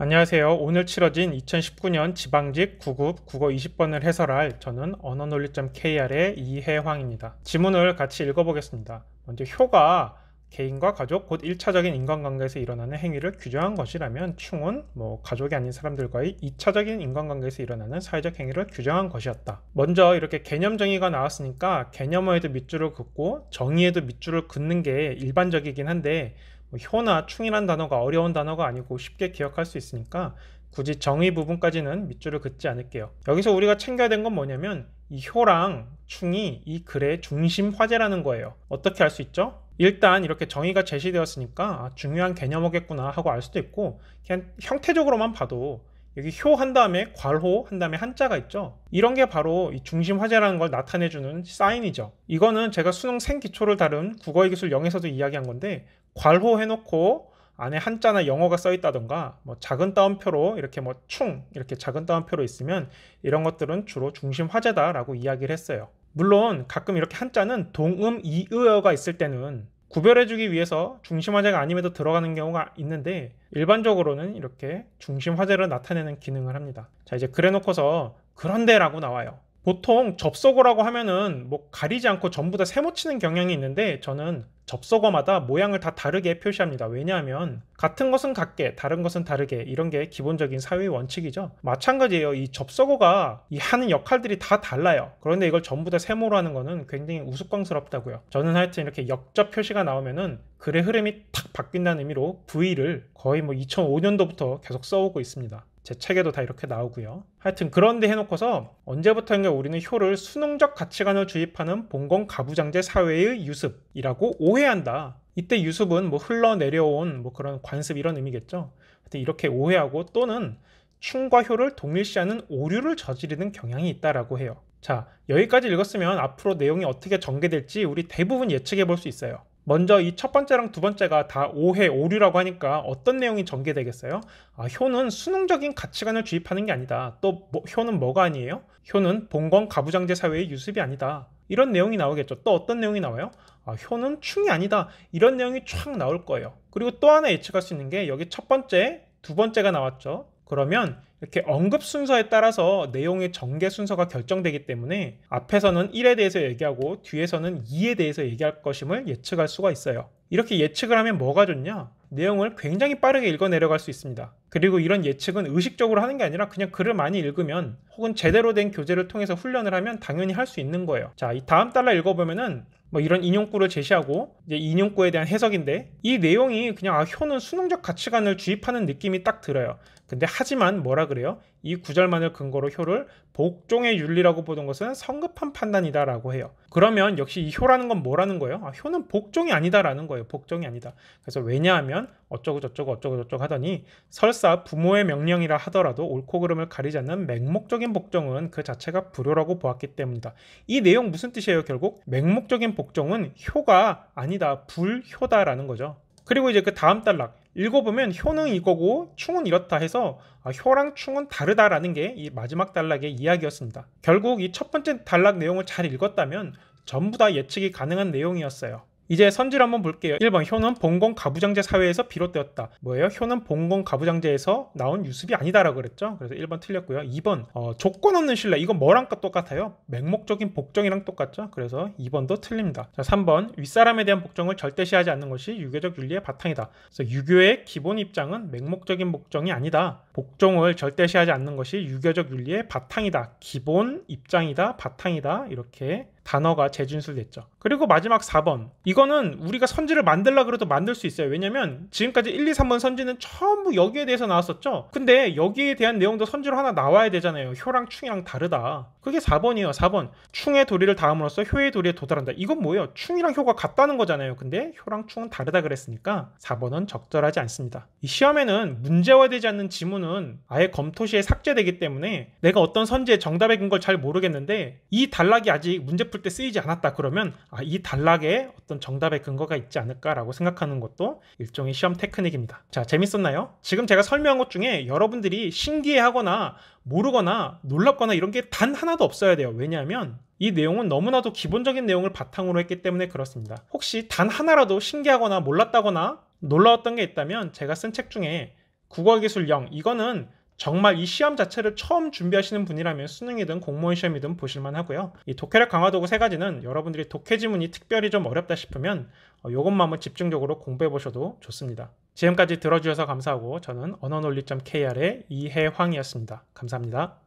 안녕하세요. 오늘 치러진 2019년 지방직 9급 국어 20번을 해설할 저는 언어논리.kr의 이혜황입니다. 지문을 같이 읽어보겠습니다. 먼저 효가 개인과 가족 곧 1차적인 인간관계에서 일어나는 행위를 규정한 것이라면 충은 뭐 가족이 아닌 사람들과의 2차적인 인간관계에서 일어나는 사회적 행위를 규정한 것이었다. 먼저 이렇게 개념 정의가 나왔으니까 개념어에도 밑줄을 긋고 정의에도 밑줄을 긋는 게 일반적이긴 한데 뭐 효나 충이란 단어가 어려운 단어가 아니고 쉽게 기억할 수 있으니까 굳이 정의 부분까지는 밑줄을 긋지 않을게요. 여기서 우리가 챙겨야 된 건 뭐냐면 이 효랑 충이 이 글의 중심 화제라는 거예요. 어떻게 알 수 있죠? 일단 이렇게 정의가 제시되었으니까 아, 중요한 개념어겠구나 하고 알 수도 있고 그냥 형태적으로만 봐도 여기 효 한 다음에 괄호 한 다음에 한자가 있죠. 이런 게 바로 이 중심 화제라는 걸 나타내주는 사인이죠. 이거는 제가 수능 생 기초를 다룬 국어의 기술 0에서도 이야기한 건데 괄호 해놓고 안에 한자나 영어가 써있다던가 뭐 작은 따옴표로 이렇게 뭐 충 이렇게 작은 따옴표로 있으면 이런 것들은 주로 중심 화제다라고 이야기를 했어요. 물론 가끔 이렇게 한자는 동음 이의어가 있을 때는 구별해주기 위해서 중심 화제가 아님에도 들어가는 경우가 있는데 일반적으로는 이렇게 중심 화제를 나타내는 기능을 합니다. 자 이제 그래놓고서 그런데라고 나와요. 보통 접속어라고 하면은 뭐 가리지 않고 전부 다 세모치는 경향이 있는데 저는 접속어마다 모양을 다 다르게 표시합니다. 왜냐하면 같은 것은 같게, 다른 것은 다르게 이런 게 기본적인 사회의 원칙이죠. 마찬가지예요. 이 접속어가 이 하는 역할들이 다 달라요. 그런데 이걸 전부 다 세모로 하는 거는 굉장히 우스꽝스럽다고요. 저는 하여튼 이렇게 역접 표시가 나오면은 글의 흐름이 탁 바뀐다는 의미로 V를 거의 뭐 2005년도부터 계속 써오고 있습니다. 제 책에도 다 이렇게 나오고요. 하여튼 그런데 해놓고서 언제부터인가 우리는 효를 수능적 가치관을 주입하는 봉건 가부장제 사회의 유습이라고 오해한다. 이때 유습은 뭐 흘러내려온 뭐 그런 관습 이런 의미겠죠. 하여튼 이렇게 오해하고 또는 충과 효를 동일시하는 오류를 저지르는 경향이 있다라고 해요. 자, 여기까지 읽었으면 앞으로 내용이 어떻게 전개될지 우리 대부분 예측해 볼 수 있어요. 먼저 이 첫 번째랑 두 번째가 다 오해, 오류라고 하니까 어떤 내용이 전개되겠어요? 아, 효는 수능적인 가치관을 주입하는 게 아니다. 또 뭐, 효는 뭐가 아니에요? 효는 봉건 가부장제 사회의 유습이 아니다. 이런 내용이 나오겠죠. 또 어떤 내용이 나와요? 아, 효는 충이 아니다. 이런 내용이 촥 나올 거예요. 그리고 또 하나 예측할 수 있는 게 여기 첫 번째, 두 번째가 나왔죠. 그러면 이렇게 언급 순서에 따라서 내용의 전개 순서가 결정되기 때문에 앞에서는 1에 대해서 얘기하고 뒤에서는 2에 대해서 얘기할 것임을 예측할 수가 있어요. 이렇게 예측을 하면 뭐가 좋냐? 내용을 굉장히 빠르게 읽어 내려갈 수 있습니다. 그리고 이런 예측은 의식적으로 하는 게 아니라 그냥 글을 많이 읽으면 혹은 제대로 된 교재를 통해서 훈련을 하면 당연히 할 수 있는 거예요. 자, 이 다음 달라 읽어보면은 뭐 이런 인용구를 제시하고 이제 인용구에 대한 해석인데 이 내용이 그냥 아 효는 수능적 가치관을 주입하는 느낌이 딱 들어요. 근데 하지만 뭐라 그래요? 이 구절만을 근거로 효를 복종의 윤리라고 보던 것은 성급한 판단이다라고 해요. 그러면 역시 이 효라는 건 뭐라는 거예요? 아, 효는 복종이 아니다라는 거예요. 복종이 아니다. 그래서 왜냐하면 어쩌고 저쩌고 어쩌고 저쩌고 하더니 설사 부모의 명령이라 하더라도 옳고 그름을 가리지 않는 맹목적인 복종은 그 자체가 불효라고 보았기 때문이다. 이 내용 무슨 뜻이에요? 결국 맹목적인 복종은 효가 아니다. 불효다라는 거죠. 그리고 이제 그 다음 단락 읽어보면 효는 이거고 충은 이렇다 해서 아, 효랑 충은 다르다라는 게 이 마지막 단락의 이야기였습니다. 결국 이 첫 번째 단락 내용을 잘 읽었다면 전부 다 예측이 가능한 내용이었어요. 이제 선지를 한번 볼게요. 1번 효는 봉건 가부장제 사회에서 비롯되었다. 뭐예요? 효는 봉건 가부장제에서 나온 유습이 아니다라고 그랬죠. 그래서 1번 틀렸고요. 2번 어, 조건 없는 신뢰. 이건 뭐랑 똑같아요? 맹목적인 복종이랑 똑같죠. 그래서 2번도 틀립니다. 자, 3번 윗사람에 대한 복종을 절대시하지 않는 것이 유교적 윤리의 바탕이다. 그래서 유교의 기본 입장은 맹목적인 복종이 아니다. 복종을 절대시하지 않는 것이 유교적 윤리의 바탕이다. 기본 입장이다. 바탕이다. 이렇게 단어가 재진술됐죠. 그리고 마지막 4번. 이거는 우리가 선지를 만들라 그래도 만들 수 있어요. 왜냐면 지금까지 1, 2, 3번 선지는 전부 여기에 대해서 나왔었죠. 근데 여기에 대한 내용도 선지로 하나 나와야 되잖아요. 효랑 충이랑 다르다. 그게 4번이에요. 4번. 충의 도리를 다음으로써 효의 도리에 도달한다. 이건 뭐예요? 충이랑 효가 같다는 거잖아요. 근데 효랑 충은 다르다 그랬으니까 4번은 적절하지 않습니다. 이 시험에는 문제화되지 않는 지문은 아예 검토 시에 삭제되기 때문에 내가 어떤 선지의 정답에 근거를 잘 모르겠는데 이 단락이 아직 문제풀 예쁠 때 쓰이지 않았다 그러면 아, 이 단락에 어떤 정답의 근거가 있지 않을까라고 생각하는 것도 일종의 시험 테크닉입니다. 자 재밌었나요? 지금 제가 설명한 것 중에 여러분들이 신기해하거나 모르거나 놀랍거나 이런 게 단 하나도 없어야 돼요. 왜냐하면 이 내용은 너무나도 기본적인 내용을 바탕으로 했기 때문에 그렇습니다. 혹시 단 하나라도 신기하거나 몰랐다거나 놀라웠던 게 있다면 제가 쓴 책 중에 국어기술 0 이거는 정말 이 시험 자체를 처음 준비하시는 분이라면 수능이든 공무원 시험이든 보실만 하고요. 이 독해력 강화 도구 세 가지는 여러분들이 독해 지문이 특별히 좀 어렵다 싶으면 이것만 어, 한번 집중적으로 공부해 보셔도 좋습니다. 지금까지 들어주셔서 감사하고 저는 언어논리.kr의 이해황이었습니다 감사합니다.